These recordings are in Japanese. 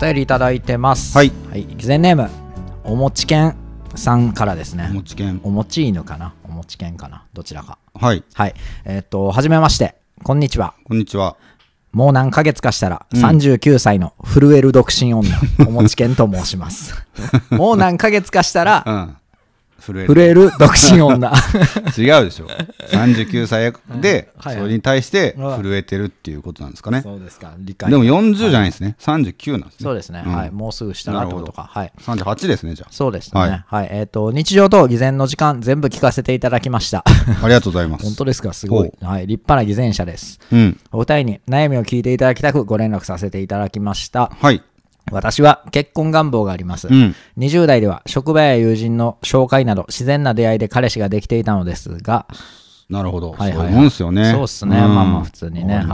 便りいただいてます。はい。はい。ギゼネーム、おもちけんさんからですね。おもちけん。おもち犬かなおもちけんかなどちらか。はい。はい。えっ、と、はじめまして。こんにちは。こんにちは。もう何ヶ月かしたら、39歳の震える独身女、おもちけんと申します。もう何ヶ月かしたら、うん震える震える独身女 違うでしょ39歳 でそれに対して震えてるっていうことなんですかねそうですか理解でも40じゃないですね、はい、39なんですねそうですね、うん、はいもうすぐ下なってことか、はい、38ですねじゃあそうですねはい、はい、えっ、ー、と日常と偽善の時間全部聞かせていただきました ありがとうございます本当ですかすごい、はい、立派な偽善者です、うん、お二人に悩みを聞いていただきたくご連絡させていただきましたはい私は結婚願望があります、うん、20代では職場や友人の紹介など自然な出会いで彼氏ができていたのですがなるほど、はいはい、はい、そういうもんですよねそうっすね、うん、まあまあ普通にね、はい、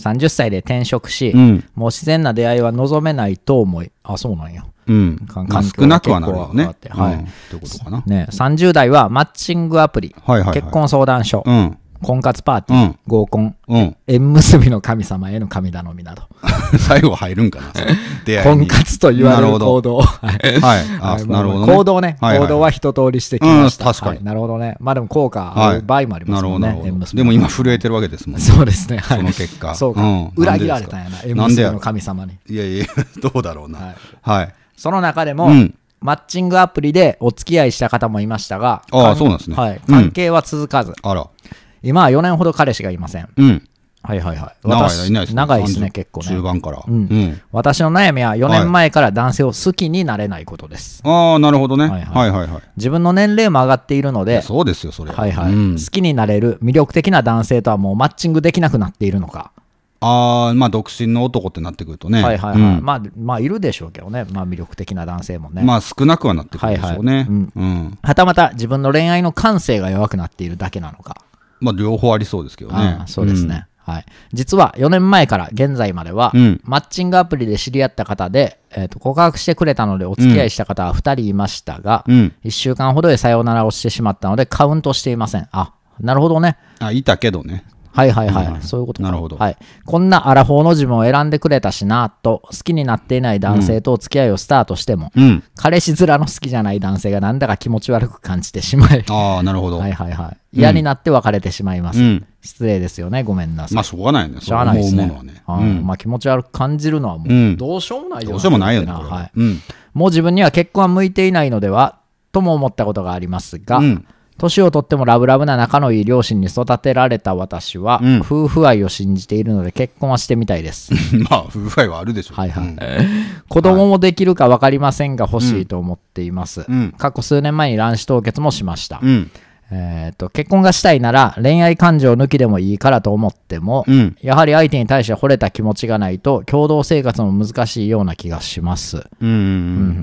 30歳で転職し、うん、もう自然な出会いは望めないと思いあそうなんやうん、環境少なくはなるよね。はい、うん、ってことかな、ね。30代はマッチングアプリ、はいはいはい、結婚相談所、うん、婚活パーティー、うん合コン、うん。縁結びの神様への神頼みなど、最後入るんかな。出会い婚活と言われる行動。はいはい。あはいるほど行動ね。行動は一通りしてきました。うん確かにはいなるほどね。まあでも効果ある場合もありますもんね。るほでも今震えてるわけですもんね。そうですね。はいその結果そうかうん。裏切られたんやな。縁結びの神様に。いやいや、どうだろうはない。はい。その中でも、うんマッチングアプリでお付き合いした方もいましたが、ああそうなんですねはい関係は続かず、あら。今は4年ほど彼氏がいません。うん。はいはいはい。長いいないですね。長いですね、結構ね。中盤から。ううん私の悩みは4年前から男性を好きになれないことです。ああ、なるほどね。ははいいはいはい。自分の年齢も上がっているので、そうですよ、それ。はいはい、うん好きになれる魅力的な男性とはもうマッチングできなくなっているのか。ああ、まあ、独身の男ってなってくるとね。はいはいはい。うんまあ、まあ、いるでしょうけどね。まあ、魅力的な男性もね。まあ、少なくはなってくるでしょうはいはねい。うんうん。はたまた自分の恋愛の感性が弱くなっているだけなのか。まあ、両方ありそうですけどね。そうですね、うん、はい、実は4年前から現在までは、うん、マッチングアプリで知り合った方で、えーと、と告白してくれたのでお付き合いした方は2人いましたが、うん、1週間ほどでさようならをしてしまったのでカウントしていません。あなるほどね。あいたけどね。はいはいはい、そういうことなるほど、はい、こんなアラフォーの自分を選んでくれたしなと好きになっていない男性とお付き合いをスタートしても、うん、彼氏面の好きじゃない男性がなんだか気持ち悪く感じてしまいああなるほどはいはいはい嫌になって別れてしまいます、うん、失礼ですよねごめんなさいまあしょうがないねしうがないですねものはね、うん、まあ、気持ち悪く感じるのはもうどうしようもないよ、ね、どうしようもないよねはいもう自分には結婚は向いていないのではとも思ったことがありますが、うん年をとってもラブラブな仲のいい両親に育てられた私は、うん夫婦愛を信じているので結婚はしてみたいです。まあ、夫婦愛はあるでしょう。はいはいうん子供もできるか分かりませんが欲しいと思っています。過去数年前に卵子凍結もしました。うんえーと、結婚がしたいなら恋愛感情抜きでもいいからと思っても、うん、やはり相手に対して惚れた気持ちがないと共同生活も難しいような気がします。うん、う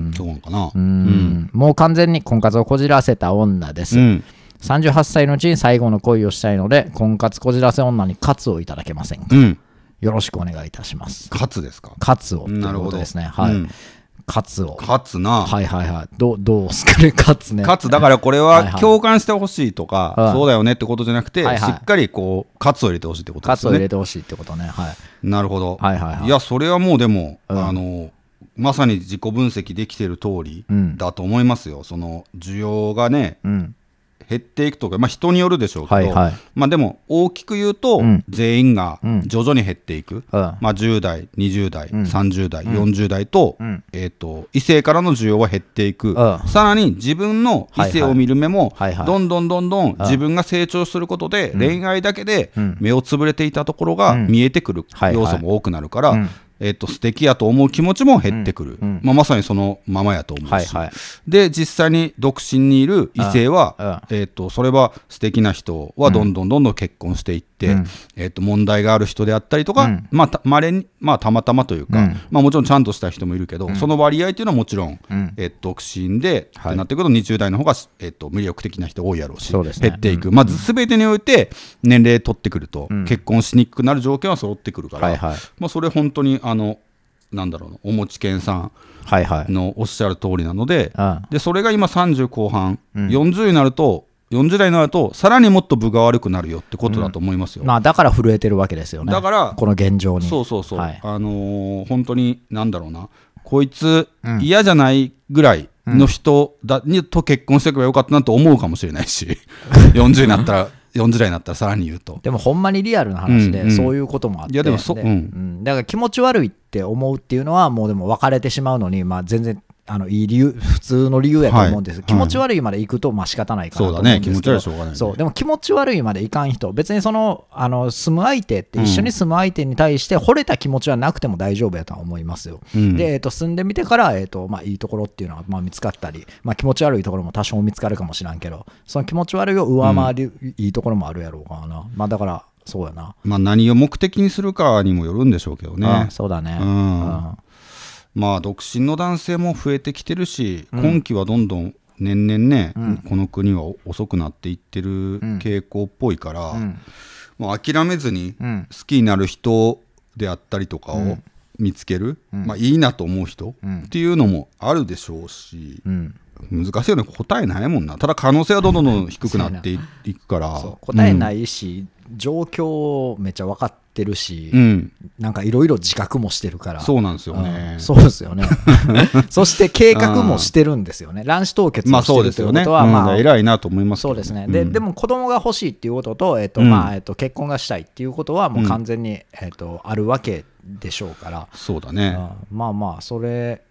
ん、そうなのかな、うん、もう完全に婚活をこじらせた女です。うん38歳のうちに最後の恋をしたいので婚活こじらせ女に喝をいただけませんか、よろしくお願いいたします。カツですかカツをということですね。はい、カツを。カツな。はいはいはい。どどうすかね、カ ツね。カツ、だからこれは共感してほしいとか、はいはい、そうだよねってことじゃなくて、はいはい、しっかりこう、カツを入れてほしいってことですね。カツを入れてほしいってことね。はい。なるほど。はいはいはい。いや、それはもうでも、うん、あの、まさに自己分析できてる通りだと思いますよ。うん、その、需要がね、うん減っていくとか、まあ、人によるでしょうけど、はいはい、まあ、でも大きく言うと、全員が徐々に減っていく、うん、まあ、10代20代、うん、30代、40代と,、えーと、と異性からの需要は減っていく、さらに自分の異性を見る目も、どんどんどんどん自分が成長することで、恋愛だけで目をつぶれていたところが見えてくる要素も多くなるから、えっと、素敵やと思う気持ちも減ってくる、うんうん、まあ、まさにそのままやと思うし、はいはい、で実際に独身にいる異性は、うん、えっと、それは素敵な人はどんどんどんどん結婚していって、えっと、問題がある人であったりとか、まあ、たまれに、まあ、たまたまというか、まあ、もちろんちゃんとした人もいるけど、その割合というのはもちろん、えっと、独身で、はい、なってくると20代の方が、えっと、魅力的な人多いやろうし、ね、減っていく、まあ、全てにおいて年齢取ってくると、結婚しにくくなる条件は揃ってくるから、はいはい、まあ、それ本当にあのなんだろうおもちけんさんのおっしゃる通りなので,、でそれが今30後半、うん、40になると40代になるとさらにもっと分が悪くなるよってことだと思いますよ、うん、まあ、だから震えてるわけですよねだからこの現状にそうそうそう、はい、あのー、本当になんだろうなこいつ、嫌じゃないぐらいの人だ、と結婚しておけばよかったなと思うかもしれないし40 になったら40代になったらさらに言うとでもほんまにリアルな話で、そういうこともあっていやでもそ、ううん、だから気持ち悪いって思うっていうのはもうでも別れてしまうのに、まあ、全然あのいい理由普通の理由やと思うんです、はい、気持ち悪いまで行くとまあ仕方ないかなうんですけど、ねね、そうでも気持ち悪いまでいかん人別にそのあの住む相手って一緒に住む相手に対して惚れた気持ちはなくても大丈夫やとは思いますよ、うん、で、えー、と住んでみてから、えーとまあ、いいところっていうのはまあ見つかったり、まあ、気持ち悪いところも多少見つかるかもしらんけどその気持ち悪いを上回る、うん、いいところもあるやろうからな、まあ、だからそうやな、まあ、何を目的にするかにもよるんでしょうけどねそうだね、うん、うんまあ独身の男性も増えてきてるし、うん今期はどんどん年々ね、うんこの国は遅くなっていってる傾向っぽいから、うんもう諦めずに好きになる人であったりとかを見つける、まあ、いいなと思う人っていうのもあるでしょうし、うん難しいよね答えないもんなただ可能性はどんどんどん低くなっていくから答えないし、状況をめっちゃ分かってるし、うん、なんかいろいろ自覚もしてるからそうなんですよね、そうですよね そして計画もしてるんですよね卵子凍結もしてるということは、まあ、ね偉いなと思います、そうですねで,、うん、でも子供が欲しいっていうことと,、えとまあえと、結婚がしたいっていうことはもう完全に、うん、えーと、あるわけでしょうからそうだね、まあまあそれ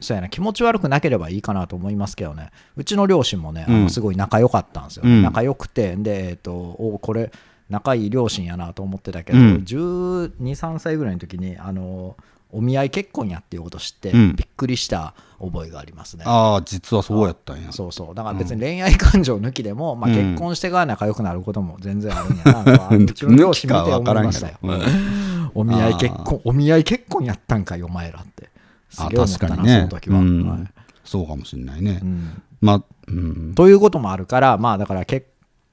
そうやな気持ち悪くなければいいかなと思いますけどねうちの両親もね、あのすごい仲良かったんですよ、ね、仲良くてで、えーとおこれ仲いい両親やなと思ってたけど、うん、1 2 3歳ぐらいの時にあのお見合い結婚やっていうこと知って、うん、びっくりした覚えがありますねああ実はそうやったんやそうそうだから別に恋愛感情抜きでも、うん、まあ、結婚してから仲良くなることも全然あるんやな、う ん、うちの両親見て思いましたよ、お見合い結婚お見合い結婚やったんかよ、お前らってすげえ思ったな、ね、その時は、はい、そうかもしれないね、まあ、うん、ということもあるから、まあ、だから結婚。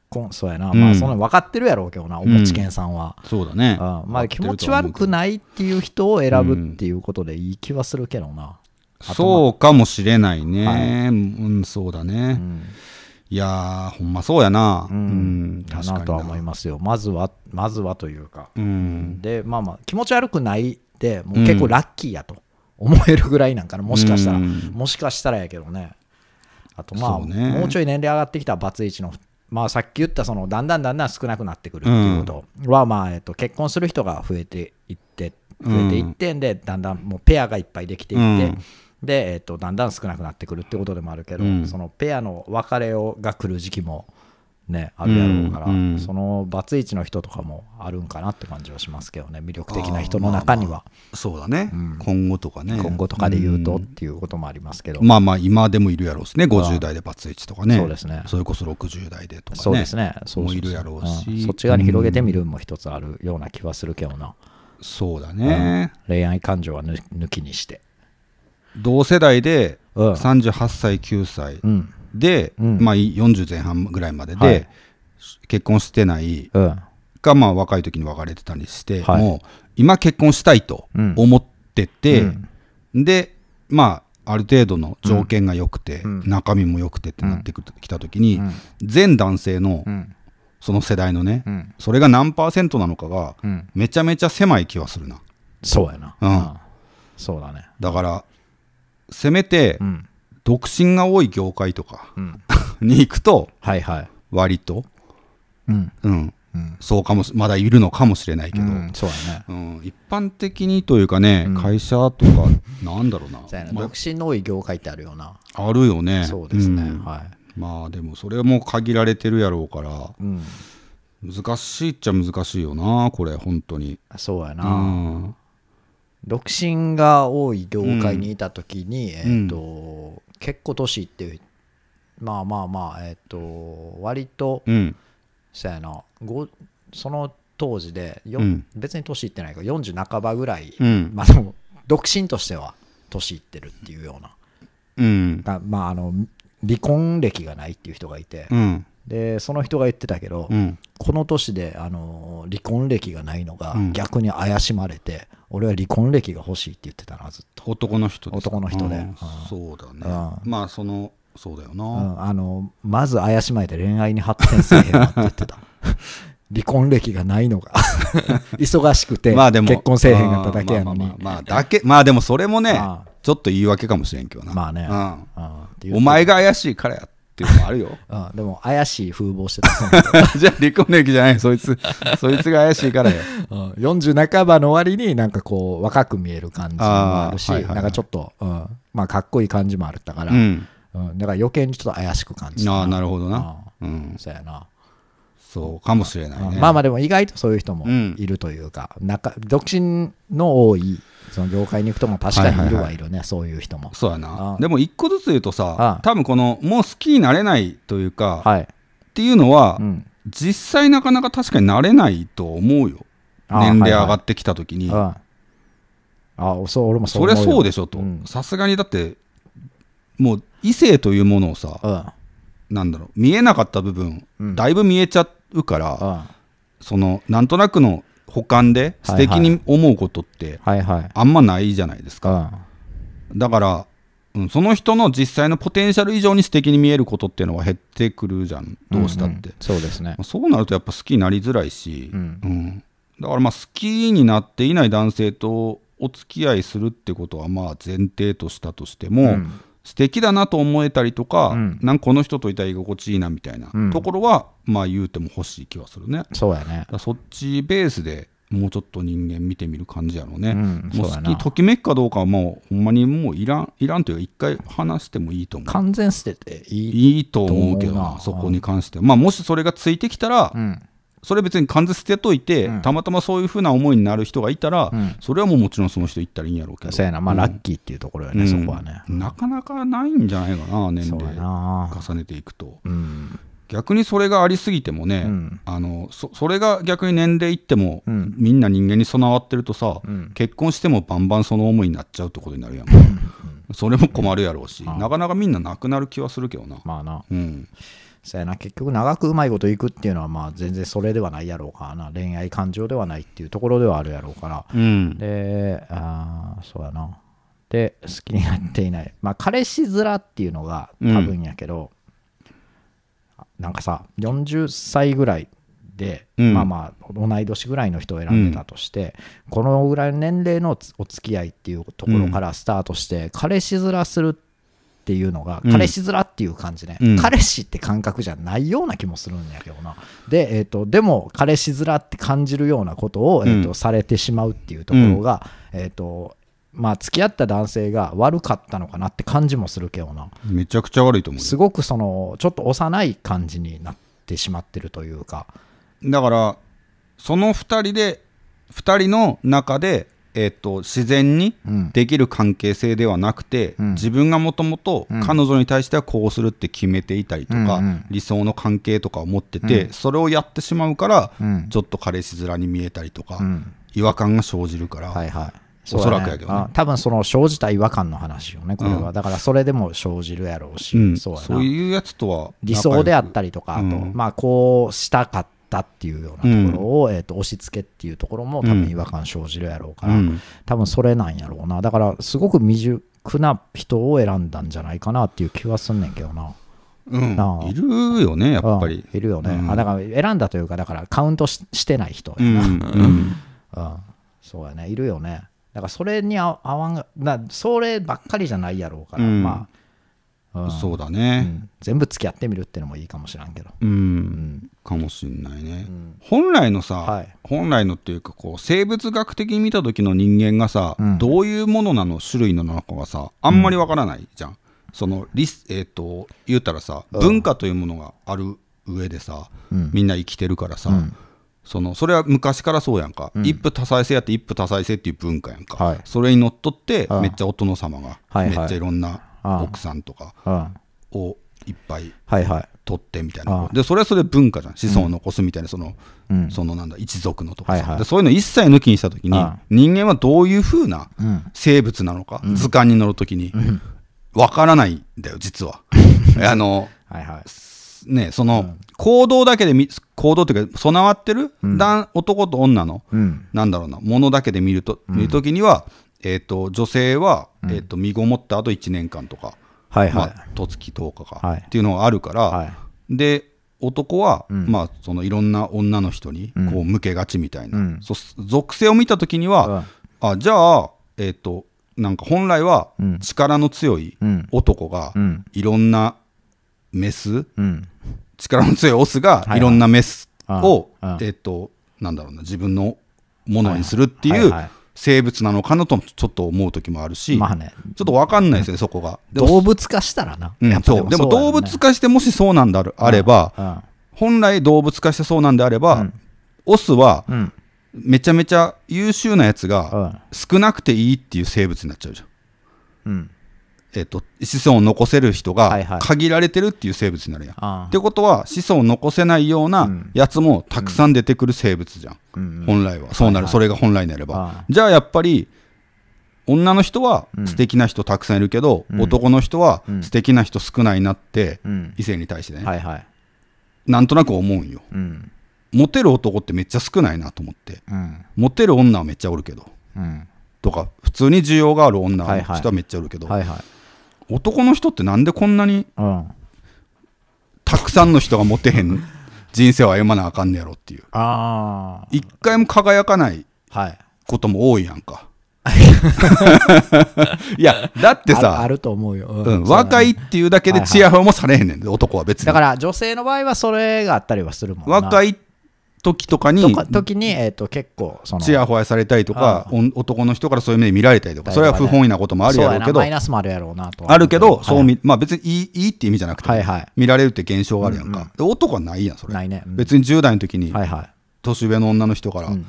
こんそうやな、うん、まあその分かってるやろうけどなおもちけんさんは、うん、そうだね、まあ気持ち悪くないっていう人を選ぶっていうことでいい気はするけどな、そうかもしれないね、はい、うんそうだね、いやほんまそうやな、うん、確かになとは思いますよまずはまずはというか、でまあまあ気持ち悪くないでもう結構ラッキーやと思えるぐらいなんかなもしかしたら、もしかしたらやけどねあとまあ、ね、もうちょい年齢上がってきたバツイチのまあ、さっき言ったそのだんだんだんだん少なくなってくるっていうことは、まあえっと、結婚する人が増えていって増えていってんで、だんだんもうペアがいっぱいできていって、で、えっと、だんだん少なくなってくるってことでもあるけど、うんそのペアの別れをが来る時期もねあるやろうから、うんうん、そのバツイチの人とかもあるんかなって感じはしますけどね魅力的な人の中には、まあまあ、そうだね、うん、今後とかね今後とかで言うとっていうこともありますけど、まあまあ今でもいるやろうしね50代でバツイチとかねそうですねそれこそ60代でとかねそうですねそういるやろうし、そっち側に広げてみるも一つあるような気はするけどな、そうだね、恋愛感情は 抜きにして同世代で38歳9歳、うんで、うん、まあ、40前半ぐらいまでで、はい、結婚してないが、まあ、若い時に別れてたりして、はい、もう今結婚したいと思ってて、でまあある程度の条件が良くて、中身も良くてってなってきた時に、全男性の、その世代のね、それが何パーセントなのかが、めちゃめちゃ狭い気はするなそうやなうんそうだねだからせめて、独身が多い業界とか に行くと、はいはい、割と、うんうん、うん、そうかもまだいるのかもしれないけど、うん、そうだね、うん、一般的にというかね、会社とかなんだろうなまあ、独身の多い業界ってあるよなあるよねそうですね、はいまあでもそれも限られてるやろうから、難しいっちゃ難しいよなこれ本当にそうやな、独身が多い業界にいた時に、えっ、ー、と結構年いってまあまあまあえっ、ー、と割と、うん、そやなその当時で、うん、別に年いってないかど40半ばぐらい、うん、まあでも独身としては年いってるっていうような、うん、まああの離婚歴がないっていう人がいて、うん、でその人が言ってたけど、うん、この年であの離婚歴がないのが逆に怪しまれて、うん、俺は離婚歴が欲しいって言ってたなずっと男の人で男の人で、そうだね、まあそのそうだよな、あのまず怪しまれて恋愛に発展せえへんって言ってた 離婚歴がないのが 忙しくて結婚せえへんかっただけやのにまあ、まあまあ、だけまあでもそれもねちょっと言い訳かもしれんけどなまあね、うん、お前が怪しいからやってっていうのもあるよ。うん、でも怪しい風貌してた。じゃあ、離婚のじゃない、そいつ。そいつが怪しいからよ。うん、40半ばの割になんかこう若く見える感じもあるし、あはいはいはいなんかちょっと、うんまあ、かっこいい感じもあったから、ううん、だから余計にちょっと怪しく感じたああ、なるほどな。うん。そうやな、そうかもしれないね。まあまあでも意外とそういう人もいるというか、中独身の多いその業界に行くとも確かにいるはいるね、そういう人もそうやな、でも一個ずつ言うとさ、多分このもう好きになれないというか、はい、っていうのは、うん、実際なかなか確かになれないと思うよ年齢上がってきた時に、ああそう俺もそうそれそうでしょとさすがにだってもう異性というものをさ、うなんだろう見えなかった部分、だいぶ見えちゃうから、そのなんとなくの補完で素敵に思うことってあんまないじゃないですか、だから、うん、その人の実際のポテンシャル以上に素敵に見えることっていうのは減ってくるじゃんどうしたって、うんうん、そうですねそうなるとやっぱ好きになりづらいし、うん、うん、だからまあ好きになっていない男性とお付き合いするってことはまあ前提としたとしても、うん素敵だなと思えたりとか、うん、なんかこの人といたら居心地いいなみたいなところは、うん、まあ言うても欲しい気はするね。そうやねそっちベースでもうちょっと人間見てみる感じやろうね。うん、もう好きときめくかどうかはもうほんまにもういらんいらんというか一回話してもいいと思う。完全捨てていいいいと思うけどなそこに関しては、まあ、もしそれがついてきたら、うんそれ別に完全捨てといて、うん、たまたまそういうふうな思いになる人がいたら、うん、それはもうもちろんその人行ったらいいんやろうけどそうやなまあ、ラッキーっていうところよね、そこはねなかなかないんじゃないかな年齢重ねていくと、逆にそれがありすぎてもね、あのそそれが逆に年齢いっても、みんな人間に備わってるとさ、結婚してもバンバンその思いになっちゃうってことになるやんそれも困るやろうし、なかなかみんななくなる気はするけどなまあなうんそやな、結局長くうまいこといくっていうのは、まあ全然それではないやろうかな、恋愛感情ではないっていうところではあるやろうから、うん、で、ああ、そうやな。で、好きになっていない。まあ彼氏面っていうのが多分やけど、うん、なんかさ、40歳ぐらいで、うん、まあまあ同い年ぐらいの人を選んでたとして、うん、このぐらいの年齢のお付き合いっていうところからスタートして、彼氏面するってっていうのが、彼氏面っていう感じね、うん、彼氏って感覚じゃないような気もするんやけどな。で、えーと、でも、彼氏面って感じるようなことを、えーと、されてしまうっていうところが、えーとまあ、付き合った男性が悪かったのかなって感じもするけどな。めちゃくちゃ悪いと思う。すごくその、ちょっと幼い感じになってしまってるというか。だから、その2人で、2人の中で、えーと、自然にできる関係性ではなくて、うん、自分がもともと彼女に対してはこうするって決めていたりとか、うんうん、理想の関係とかを持ってて、うん、それをやってしまうから、うん、ちょっと彼氏面に見えたりとか、違和感が生じるから。はいはいそ、ね、おそらくやけど、ね、多分その生じた違和感の話よねこれは、うん、だからそれでも生じるやろうし、うん、そうそういうやつとは理想であったりとかあと、まあこうしたかっったっていうようなところを、うん、えー、と押し付けっていうところも多分違和感生じるやろうから、うん、多分それなんやろうなだからすごく未熟な人を選んだんじゃないかなっていう気はすんねんけどな。うん、いるよねやっぱり、いるよね、あだから選んだというかだからカウントしてない人やな、うんそうやねいるよねだからそれに合わんなそればっかりじゃないやろうから、まあ、そうだね、全部付き合ってみるっていうのもいいかもしらんけどうんかもしんないね、うん、本来のさ、はい、本来のっていうかこう生物学的に見た時の人間がさ、うん、どういうものなの種類なのかがさあんまりわからないじゃん、そのリスえっ、ー、と言うたらさ文化というものがある上でさ、みんな生きてるからさ、そのそれは昔からそうやんか、うん、一夫多妻制やって一夫多妻制っていう文化やんか、はい、それにのっとってめっちゃお殿様がめっちゃいろんな奥さんとかをいっぱい取ってみたいなでそれはそれ文化じゃん子孫を残すみたいなその,、そのなんだ一族のとかさ、でそういうの一切抜きにした時に人間はどういうふうな生物なのか、図鑑に載る時にわからないんだよ実は。あのね、その行動だけで行動というか備わってる、男と女の、なんだろうなものだけで見ると、見る時には、えー、と女性は、えー、と身ごもった後1年間とか。はいはいまあ、十月10日か、はい、っていうのがあるから、はい、で男は、うんまあ、そのいろんな女の人にこう向けがちみたいな、うんそ属性を見た時には、あじゃあ、えっとなんか本来は力の強い男がいろんなメスうん力の強いオスがいろんなメスを、えっとなんだろうな自分のものにするっていうはいはい生物なのかなとちょっと思う時もあるし、まあね、ちょっと分かんないですね、そこが。動物化したらな、うんそうでも動物化してもしそうなんであれば、本来動物化してそうなんであれば、オスは、めちゃめちゃ優秀なやつが少なくていいっていう生物になっちゃうじゃん。うんえーと、子孫を残せる人が限られてるっていう生物になるやん。はいはい、ってことは子孫を残せないようなやつもたくさん出てくる生物じゃん、うん、本来はそうなる、はいはい、それが本来になれば。じゃあやっぱり女の人は素敵な人たくさんいるけど、うん、男の人は素敵な人少ないなって、うん、異性に対してね、はいはい、なんとなく思うんよ、うん、モテる男ってめっちゃ少ないなと思って、うん、モテる女はめっちゃおるけど、とか普通に需要がある女の人はめっちゃおるけど、はいはい男の人ってなんでこんなに、うん、たくさんの人がモテへん人生を歩まなあかんねやろっていうあ一回も輝かないことも多いやんか、はい、いやだってさあると思うよ、うん、うん、若いっていうだけでチヤホヤもされへんねん、はいはい、男は別にだから女性の場合はそれがあったりはするもんな若いっ時とかに時に、えーと、結構そのほヤホヤされたりとか、男の人からそういう目で見られたりとかそれは不本意なこともあるやろうけどマイナスもあるやろうなとあるけど、はい、そうみまあ、別にいいいいって意味じゃなくて、はいはい、見られるって現象があるやんか、うんうん、男はないやんそれないね、うん、別に10代の時に、はいはい、年上の女の人から、うん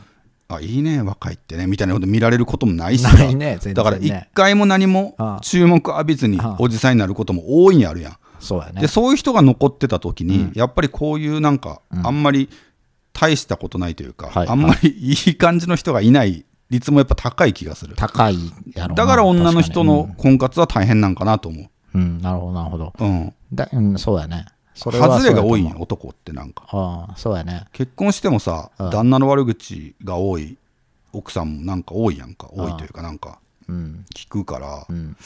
あいいね若いってねみたいなこと見られることもないしない、ねね、だから一回も何も注目浴びずにおじさんになることも多いにあるやん、そうやね、でそういう人が残ってた時に、うん、やっぱりこういうなんか、うん、あんまり、うん大したことないというか、はいあんまりいい感じの人がいない率もやっぱ高い気がする。高いやろうだから女の人の、婚活は大変なんかなと思う。うんうん、なるほど、なるほど。うん。だうん、そうやね。そは外れが多い男ってなんか。ああ、そうやね。結婚してもさ、旦那の悪口が多い、奥さんもなんか多いやんか、多いというかなんかうん。聞くから、ん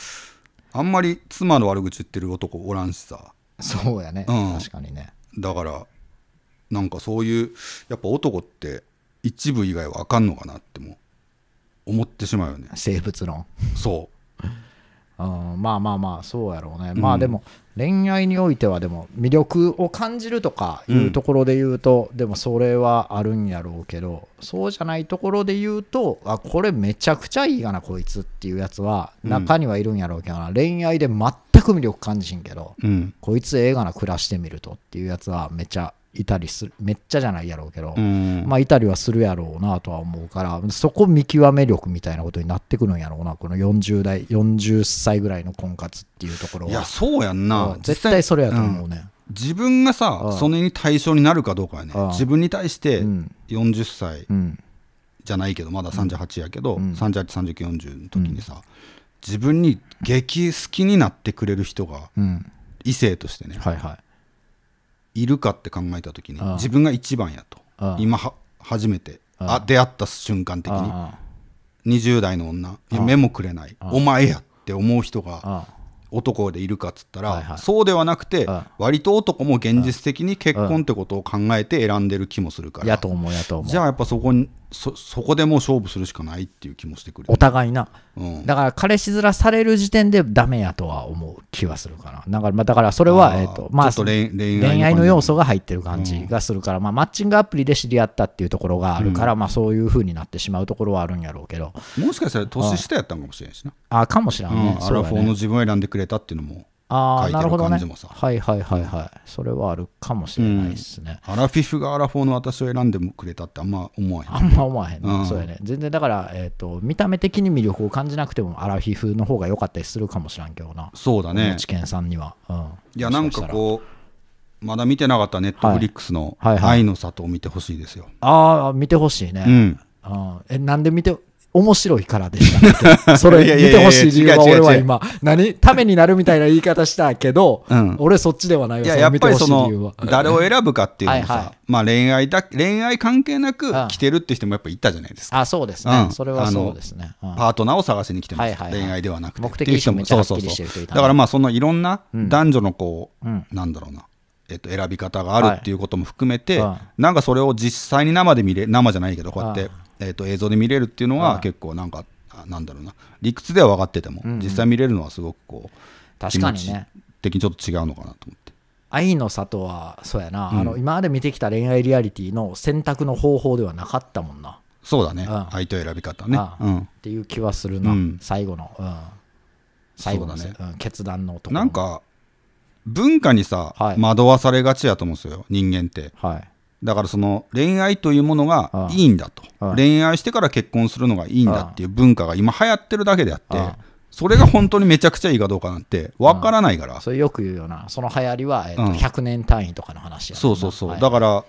あんまり妻の悪口言ってる男おらんしさ、そうやね。うん確かにね。だからなんかそういうやっぱ男って一部以外はあかんのかなっても思ってしまうよね生物論そう、うん、まあまあまあそうやろうね、うん、まあでも恋愛においてはでも魅力を感じるとかいうところで言うと、うん、でもそれはあるんやろうけどそうじゃないところで言うとあこれめちゃくちゃいいがなこいつっていうやつは中にはいるんやろうけどな、恋愛で全く魅力感じひんけど、こいつええがな暮らしてみるとっていうやつはめちゃいたりするめっちゃじゃないやろうけど、うん、まあいたりはするやろうなとは思うからそこ見極め力みたいなことになってくるんやろうなこの40代40歳ぐらいの婚活っていうところはいやそうやんな絶対それやと思うね、うん、自分がさ、うん、それに対象になるかどうかやね、自分に対して40歳じゃないけどまだ38やけど、うん、383940の時にさ、自分に激好きになってくれる人が異性としてね、はいはいいるかって考えた時に自分が一番やと今初めてあ出会った瞬間的に20代の女目もくれないお前やって思う人が男でいるかっつったら、そうではなくて、割と男も現実的に結婚ってことを考えて選んでる気もするから、じゃあやっぱそこにそそこでもう勝負するしかないっていう気もしてくるお互いな、うん、だから彼氏面される時点でダメやとは思う気はするかなだから,、まあ、だからそれはえーとまあ、恋恋愛の要素が入ってる感じがするから、うん、まあ、マッチングアプリで知り合ったっていうところがあるから、うん、まあ、そういうふうになってしまうところはあるんやろうけどもしかしたら年下やったんかもしれないしなああかもしれんね、ねアラフォーの自分を選んでくれたっていうのもああ、なるほどね。はいはいはいはい。それはあるかもしれないですね、うん、アラフィフがアラフォーの私を選んでもくれたってあんま思わへん。あんま思わへん、ね、うん、そうやね。全然だから、えーと、見た目的に魅力を感じなくても、アラフィフの方が良かったりするかもしらんけどな。そうだね。知見さんには。うん、いや、なんかこう。まだ見てなかったネットフリックスの「愛の里」を見てほしいですよ。はいはいはい、ああ見てほしいね。うん、うん、えなんで見て面白いからでした それ見てほしい理由は俺は今何ためになるみたいな言い方したけど、うん、俺そっちではないよいややっぱりその誰を選ぶかっていうのはさまあ、恋愛だ恋愛関係なく来てるって人もやっぱいたじゃないですかあそうですね、それはそうですね、パートナーを探しに来てます、恋愛ではなくて目的意識もそうそうそうだからまあそのいろんな男女のこう、なんだろうなえっと、選び方があるっていうことも含めて、なんかそれを実際に生で見れ生じゃないけどこうやってえー、と映像で見れるっていうのは結構なんか、なんだろうな理屈では分かってても、うんうん、実際見れるのはすごくこう確かにね的にちょっと違うのかなと思って愛の里はそうやな、うん、あの今まで見てきた恋愛リアリティの選択の方法ではなかったもんなそうだね、うん、相手選び方ね、うん、っていう気はするな、最後の、最後の、ね、決断のとこなんか文化にさ、はい、惑わされがちやと思うんですよ人間って、はい、だからその恋愛というものがいいんだと恋愛してから結婚するのがいいんだっていう文化が今流行ってるだけであってそれが本当にめちゃくちゃいいかどうかなんて分からないから、それよく言うようなその流行りは、えー、と100年単位とかの話や、そうそうそう、だから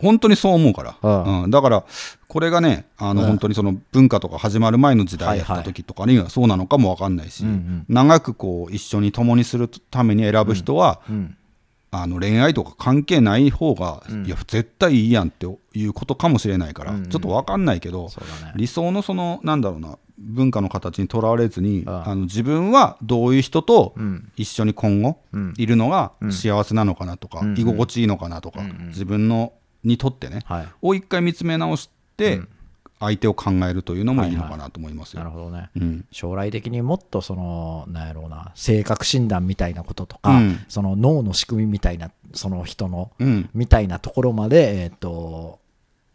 本当にそう思うから、うん、うん、だからこれがねあの、本当にその文化とか始まる前の時代やった時とかにはそうなのかも分かんないし、長くこう一緒に共にするために選ぶ人は、うん、あの恋愛とか関係ない方が、うん、いや絶対いいやんっていうことかもしれないから、うんうん、ちょっと分かんないけど、ね、理想のそのなんだろうな文化の形にとらわれずにあの自分はどういう人と一緒に今後いるのが幸せなのかなとか、うんうん、居心地いいのかなとか、うんうん、自分のにとってね、はい、を一回見つめ直して、うん相手を考えるというのもいいのかなと思いますよ、はいはい、なるほどね、うん、将来的にもっとそのなんやろうな性格診断みたいなこととか、うん、その脳の仕組みみたいなその人の、うん、みたいなところまでえっ、と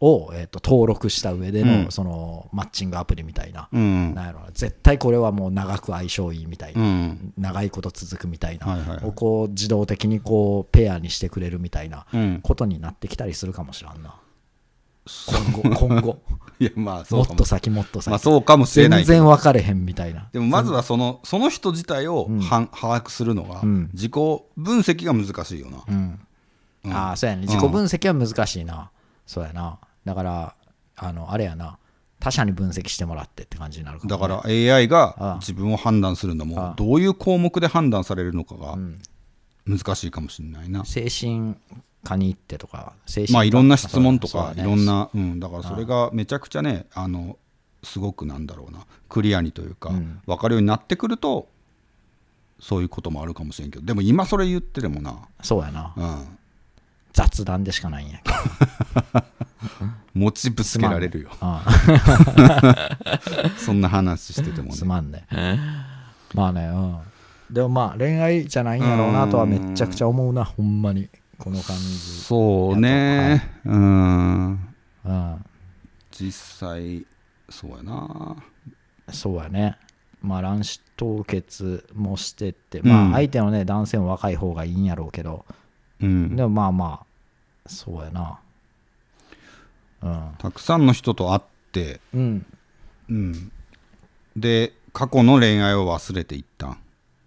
を、えーと、登録した上でのうん、そのマッチングアプリみたいなうん、なんやろ絶対これはもう長く相性いいみたいな、うん、長いこと続くみたいな、はいはいはい、をこう自動的にこうペアにしてくれるみたいなことになってきたりするかもしらんな、今後 今後 いやまあそうもっと先もっと先、まあ、そうかもしれない全然分かれへんみたいなでもまずはそのその人自体を、うん、把握するのが、自己分析が難しいよな、うんうん、ああそうやね自己分析は難しいな、そうやなだからあのあれやな他者に分析してもらってって感じになるかね、だから AI が自分を判断するのもどういう項目で判断されるのかが難しいかもしれないな、精神科にってとか精神まあいろんな質問とか、いろんな、うん、だからそれがめちゃくちゃねあのすごくなんだろうなクリアにというか、うん、分かるようになってくるとそういうこともあるかもしれんけどでも今それ言ってでもなそうやな、うん、雑談でしかないんやけど 持ちぶつけられるよ、ね、ああそんな話しててもねすまんねまあねうんでもまあ恋愛じゃないんやろうなとはめちゃくちゃ思うなほんまにこの感じそうね、はい、うんうん実際そうやなそうやねまあ卵子凍結もしてってまあ相手のね男性も若い方がいいんやろうけど、うん、でもまあまあそうやな、うん、たくさんの人と会って、うんうん、で過去の恋愛を忘れていった、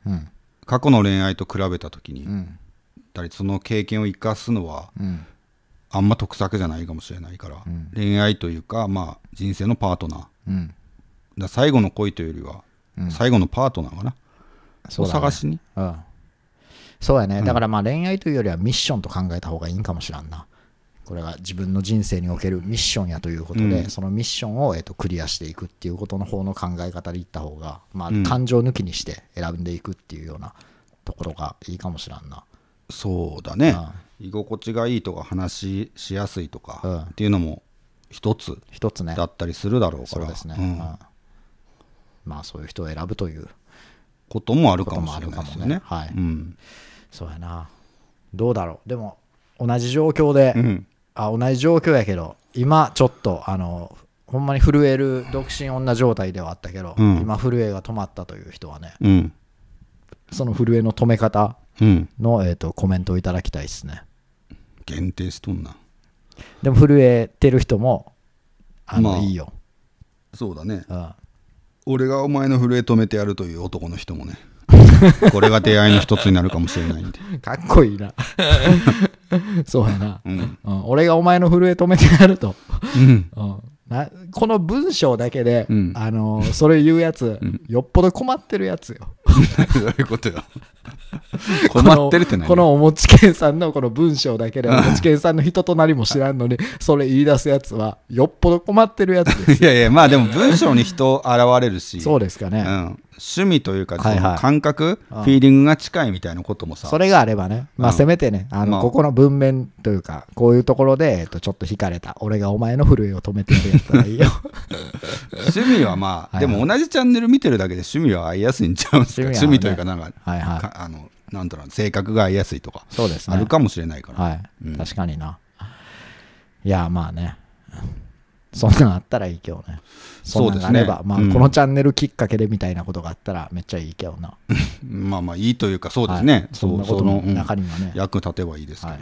うん、過去の恋愛と比べた時に、うんったりその経験を生かすのは、あんま得策じゃないかもしれないから、うん、恋愛というか、まあ、人生のパートナー、うん、だ最後の恋というよりは、うん、最後のパートナーかな、そう、探しに、うん、そうやね、だからまあ恋愛というよりはミッションと考えた方がいいんかもしらんなこれが自分の人生におけるミッションやということで、そのミッションを、えー、とクリアしていくっていうことの方の考え方でいった方が、まあ、感情抜きにして選んでいくっていうようなところがいいかもしらんな、そうだね、居心地がいいとか話しやすいとかっていうのも一つ一つねだったりするだろうから、ねうん、まあそういう人を選ぶということもあるかもしれないですねねはい、うん、そうやなどうだろうでも同じ状況で、うん、あ同じ状況やけど今ちょっとあのほんまに震える独身女状態ではあったけど、今震えが止まったという人はね、その震えの止め方の、うん、えーと、コメントをいただきたいですね限定しとんなでも震えてる人もあの、まあ、いいよそうだね、うん、俺がお前の震え止めてやるという男の人もね これが出会いの一つになるかもしれないんでかっこいいな そうやな、うん、うん、俺がお前の震え止めてやると、うんうん、なこの文章だけで、うん、あのそれ言うやつ、よっぽど困ってるやつよどういうことよ。困ってるってこのおもちけんさんのこの文章だけで おもちけんさんの人となりも知らんのにそれ言い出すやつはよっぽど困ってるやつです いやいやまあでも文章に人現れるしそうですかね、うん、趣味というか、はいはい、感覚、うん、フィーリングが近いみたいなこともさそれがあればね、まあ、せめてね、うん、あの、まあ、ここの文面というかこういうところで、えっと、ちょっと惹かれた俺がお前の震えを止めてるやったらいいよ 趣味はまあ、はいはい、でも同じチャンネル見てるだけで趣味は合いやすいんちゃうんですか、ね、趣味というかなんか,、はいはい、かあのなんだろう性格が合いやすいとかそうです、ね、あるかもしれないから、はい、うん、確かにないやまあねそんなんあったらいいけどね。そうですれば、ね、まあ、このチャンネルきっかけでみたいなことがあったら、めっちゃいいけどな。まあまあ、いいというか、そうですね、はい、そんなことの中にはね、役立てばいいですけど。はい、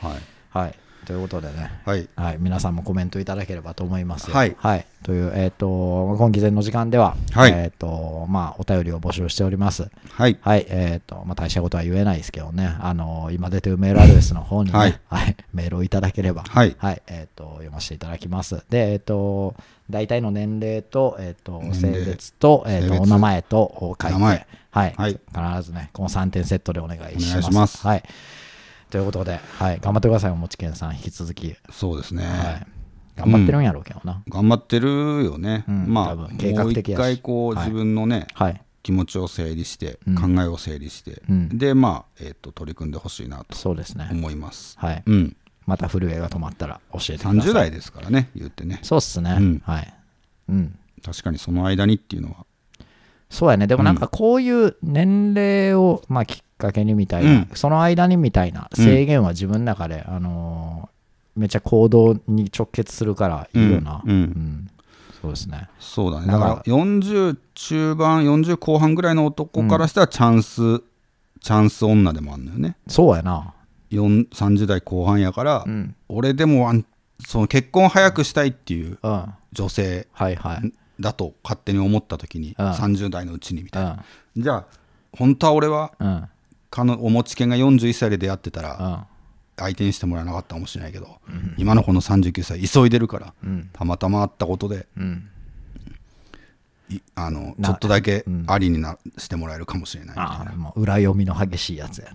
はいはいということでね、はい、はい、皆さんもコメントいただければと思います。はい、はい、という、えーと、今期前の時間では、はい、えーとまあ、お便りを募集しております。はい、はい、えーとまあ、大したことは言えないですけどね、あの今出てるメールアドレスの方にね、ねはい、メールをいただければ、はいえーと、読ませていただきます。で、えーと大体の年齢と,、えーと、性別と,、えー、とお名前と書いて、はい、必ずね、この3点セットでお願いします。はいということで、はい、頑張ってください、おもちけんさん、引き続き。そうですね、はい頑張ってるんやろうけどな、うん、頑張ってるよね、うん、まあもう一回こう、自分のね、はい、気持ちを整理して、考えを整理して、でまあ、えーと、取り組んでほしいなとそうですね思いますはい、うん、また震えが止まったら教えてください30代ですからね言ってねそうっすね、はい、うん、確かにその間にっていうのはそうやね。でもなんかこういう年齢を、まあ、きっかけにみたいな、うん、その間にみたいな制限は自分の中で、うん、あのー、めっちゃ行動に直結するからいいよな。うん、うん、そうですね。そうだね。だから40中盤、40後半ぐらいの男からしたらチャンス、チャンス女でもあるのよね。そうやな。30代後半やから、俺でもその結婚早くしたいっていう女性、はいはい、だと勝手に思った時に、うん、30代のうちにみたいな、うん、じゃあ本当は俺は、うん、かのお持ち犬が41歳で出会ってたら、相手にしてもらえなかったかもしれないけど、うん、今のこの39歳急いでるから、たまたま会ったことで、あのちょっとだけありにな、してもらえるかもしれないああもう裏読みの激しいやつや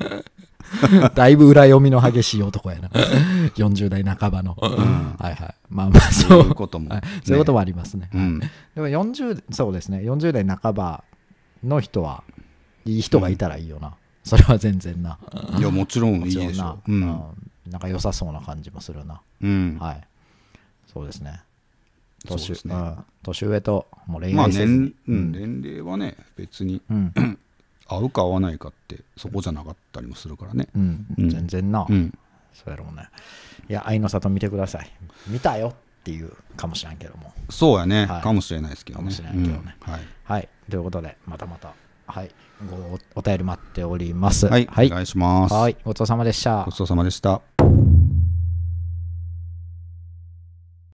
な だいぶ裏読みの激しい男やな40代半ばの、はいはいまあまあそういうことも、ね、そういうこともありますね、うん、でも40そうですね40代半ばの人はいい人がいたらいいよな、うん、それは全然ないやもちろんいいでしょう、うん、なんか良さそうな感じもするな、うん、はいそうですね年ね、うん、年上ともう恋愛せずに、まあ、年,、うん、年齢はね別に、うん、合うか合わないかってそこじゃなかったりもするからね、うん全然な、うんそうやろうねいや愛の里見てください見たよっていうかもしれんけどもそうやね、はい、かもしれないですけどねかもしれんけどね、うん、はい、はい、ということでまたまたはいごお便り待っておりますはい、はい、お願いしますはいごちそうさまでしたごちそうさまでした